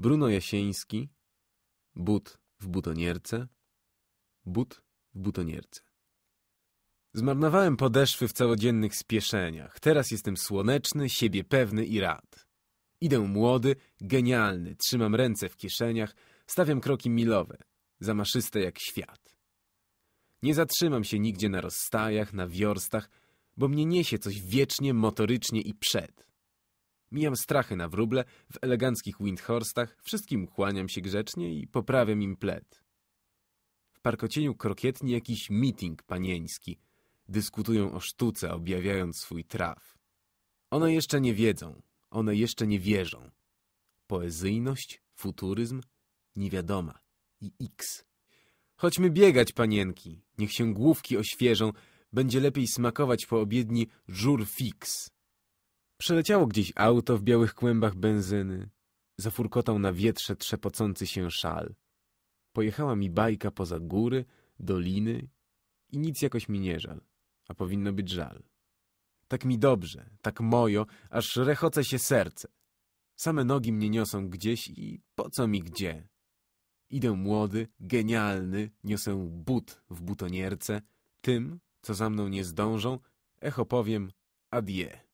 Bruno Jasieński, but w butonierce, but w butonierce. Zmarnowałem podeszwy w całodziennych spieszeniach. Teraz jestem słoneczny, siebie pewny i rad. Idę młody, genialny, trzymam ręce w kieszeniach, stawiam kroki milowe, zamaszyste jak świat. Nie zatrzymam się nigdzie na rozstajach, na wiorstach, bo mnie niesie coś wiecznie, motorycznie i przed. Mijam strachy na wróble, w eleganckich windhorstach, wszystkim kłaniam się grzecznie i poprawiam im pled. W parkocieniu krokietni jakiś meeting panieński. Dyskutują o sztuce, objawiając swój traf. One jeszcze nie wiedzą, one jeszcze nie wierzą. Poezyjność, futuryzm, niewiadoma i x. Chodźmy biegać, panienki, niech się główki oświeżą, będzie lepiej smakować po obiedni żur fix. Przeleciało gdzieś auto w białych kłębach benzyny. Zafurkotał na wietrze trzepocący się szal. Pojechała mi bajka poza góry, doliny i nic jakoś mi nie żal, a powinno być żal. Tak mi dobrze, tak mojo, aż rechoce się serce. Same nogi mnie niosą gdzieś i po co mi gdzie? Idę młody, genialny, niosę but w butonierce. Tym, co za mną nie zdążą, echo powiem adieu.